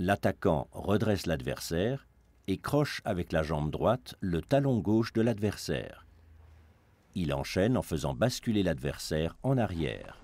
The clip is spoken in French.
L'attaquant redresse l'adversaire et croche avec la jambe droite le talon gauche de l'adversaire. Il enchaîne en faisant basculer l'adversaire en arrière.